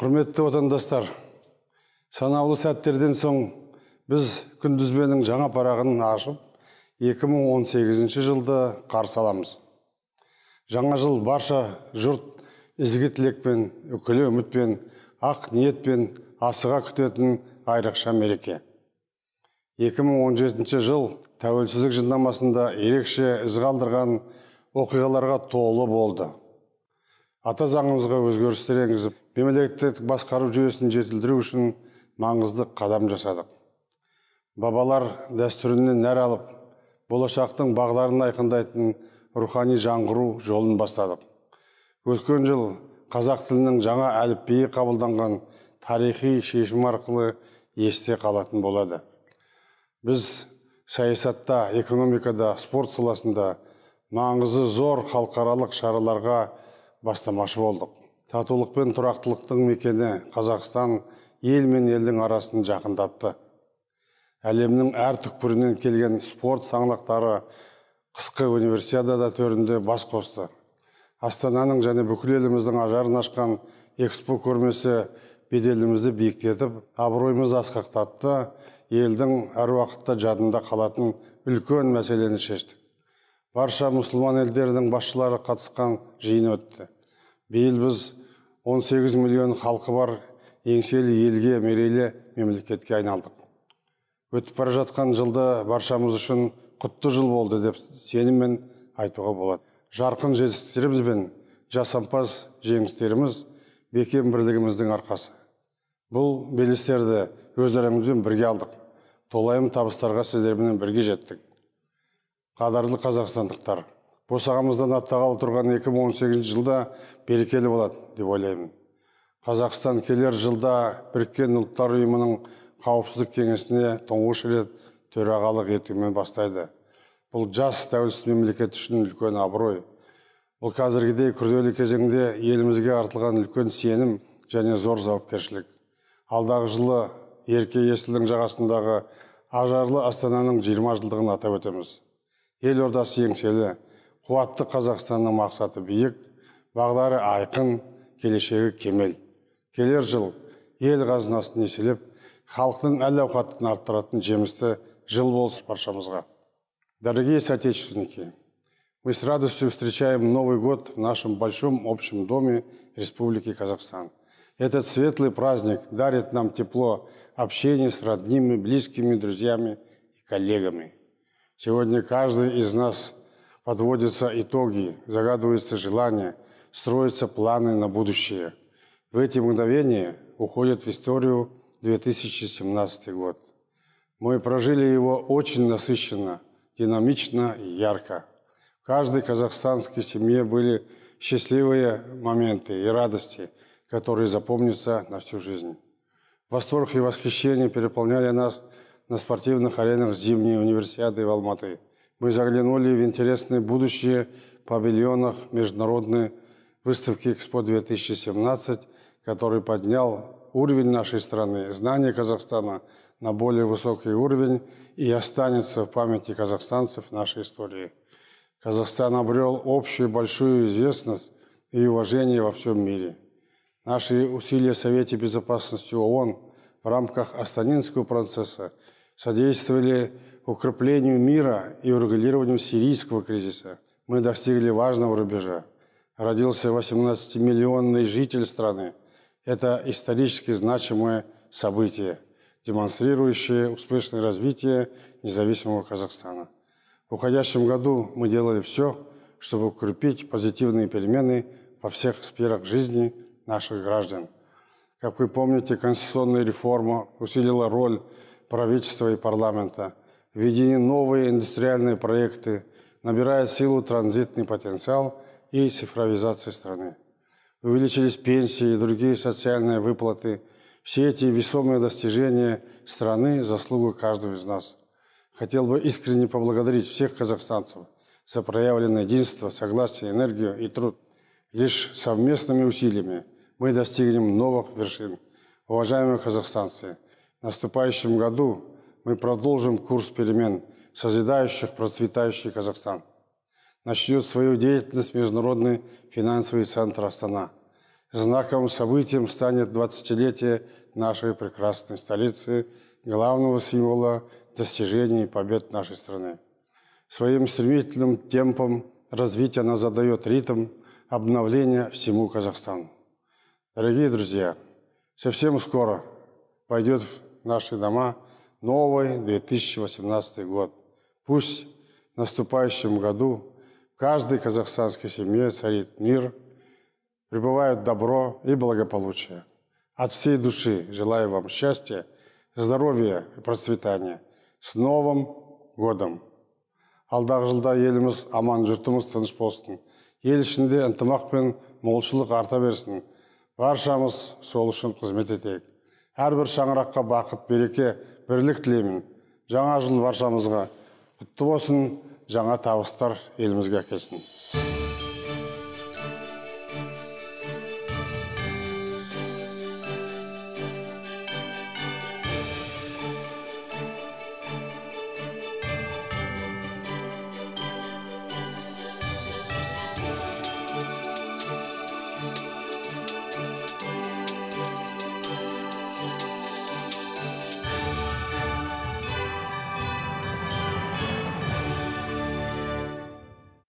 құрметті отандастар санаулы сәттерден соң біз күндізбенің жаңа парағын ашып 2018 жылды қарсы аламыз жаңа жыл барша жұрт ізгі тілекпен үкілі үмітпен ақ ниетпен асыға күтетін айрықша мереке 2017 жыл тәуелсіздік жылнамасында ерекше із қалдырған оқиғаларға толы болды ата заңымызға өзгерістер енгізіп мемлекеттік басқару жүйесін жетілдіру үшін маңызды қадам жасадық бабалар дәстүрінен нәр алып болашақтың бағдарын айқындайтын рухани жаңғыру жолын бастадық өткен жыл қазақ тілінің жаңа әліпбиі қабылданған тарихи шешім арқылы есте қалатын болады біз саясатта экономикада спорт саласында маңызы зор халықаралық шараларға бастамашы болдық татулық пен тұрақтылықтың мекені қазақстан ел мен елдің арасын жақындатты әлемнің әр түкпірінен келген спорт саңлақтары қысқы универсиадада төрінде бас қосты астананың және бүкіл еліміздің ажарын ашқан экспо көрмесі беделімізді биіктетіп абыройымызды асқақтатты елдің әр уақытта жадында қалатын үлкен мәселені шештік барша мұсылман елдерінің басшылары қатысқан жиын өтті биыл біз 18 миллион халқы бар еңселі елге мерейлі мемлекетке айналдық өтіп бара жатқан жылды баршамыз үшін құтты жыл болды деп сеніммен айтуға болады жарқын жетістіктеріміз бен жасампаз жеңістеріміз бекем бірлігіміздің арқасы бұл белестерді өз бірге алдық толайым табыстарға сіздермен бірге жеттік қадірлі қазақстандықтар босағамыздан аттағалы тұрған 2018 жылда берекелі болады деп ойлаймын қазақстан келер жылда біріккен ұлттар ұйымының қауіпсіздік кеңесіне тұңғыш рет төрағалық етумен бастайды бұл жас тәуелсіз мемлекет үшін үлкен абырой бұл қазіргідей күрделі кезеңде елімізге артылған үлкен сенім және зор жауапкершілік алдағы жылы ерке есілдің жағасындағы ажарлы астананың 20 жылдығын атап өтеміз ордасы еңселі қуатты қазақстанның мақсаты биік бағдары айқын келешегі кемел келер жыл ел қазынасын еселеп халықтың әл ауқатын арттыратын жемісті жыл болсын баршамызға дорогие соотечественники мы с радостью встречаем новый год в нашем большом общем доме республики казахстан этот светлый праздник дарит нам тепло общения с родными близкими друзьями и коллегами сегодня каждый из нас подводятся итоги, загадываются желания, строятся планы на будущее. В эти мгновения уходит в историю 2017 год. Мы прожили его очень насыщенно, динамично и ярко. В каждой казахстанской семье были счастливые моменты и радости, которые запомнятся на всю жизнь. Восторг и восхищение переполняли нас на спортивных аренах зимней универсиады в Алматы – мы заглянули в интересное будущее павильонах международной выставки «Экспо-2017», который поднял уровень нашей страны, знание Казахстана на более высокий уровень и останется в памяти казахстанцев нашей истории. Казахстан обрел общую большую известность и уважение во всем мире. Наши усилия в Совете Безопасности ООН в рамках Астанинского процесса содействовали укреплению мира и урегулированию сирийского кризиса мы достигли важного рубежа. Родился 18-миллионный житель страны. Это исторически значимое событие, демонстрирующее успешное развитие независимого Казахстана. В уходящем году мы делали все, чтобы укрепить позитивные перемены во всех сферах жизни наших граждан. Как вы помните, конституционная реформа усилила роль правительства и парламента – введены новые индустриальные проекты, набирая силу транзитный потенциал и цифровизация страны. Увеличились пенсии и другие социальные выплаты. Все эти весомые достижения страны – заслуга каждого из нас. Хотел бы искренне поблагодарить всех казахстанцев за проявленное единство, согласие, энергию и труд. Лишь совместными усилиями мы достигнем новых вершин. Уважаемые казахстанцы, в наступающем году мы продолжим курс перемен, созидающих процветающий Казахстан. Начнет свою деятельность Международный финансовый центр «Астана». Знаковым событием станет 20-летие нашей прекрасной столицы, главного символа достижений и побед нашей страны. Своим стремительным темпом развития она задает ритм обновления всему Казахстану. Дорогие друзья, совсем скоро пойдет в наши дома – новый 2018 год. Пусть в наступающем году в каждой казахстанской семье царит мир, пребывает добро и благополучие. От всей души желаю вам счастья, здоровья и процветания. С Новым годом! алдағы жылда еліміз аман жұртымыз тыныш болсын ел ішінде ынтымақ пен молшылық арта берсін баршамыз сол үшін қызмет етейік әрбір шаңыраққа бақыт береке бірлік тілеймін жаңа жыл баршамызға құтты болсын жаңа табыстар елімізге әкелсін